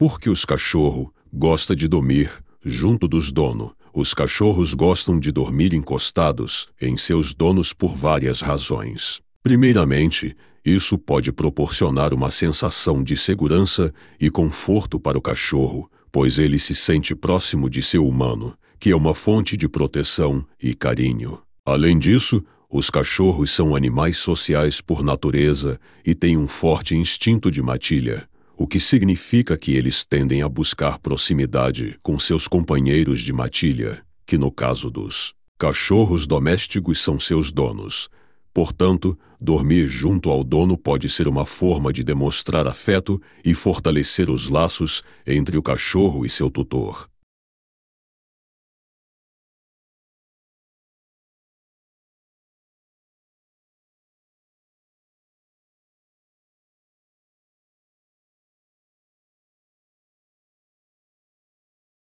Porque os cachorros gostam de dormir junto dos donos. Os cachorros gostam de dormir encostados em seus donos por várias razões. Primeiramente, isso pode proporcionar uma sensação de segurança e conforto para o cachorro, pois ele se sente próximo de seu humano, que é uma fonte de proteção e carinho. Além disso, os cachorros são animais sociais por natureza e têm um forte instinto de matilha, o que significa que eles tendem a buscar proximidade com seus companheiros de matilha, que no caso dos cachorros domésticos são seus donos. Portanto, dormir junto ao dono pode ser uma forma de demonstrar afeto e fortalecer os laços entre o cachorro e seu tutor.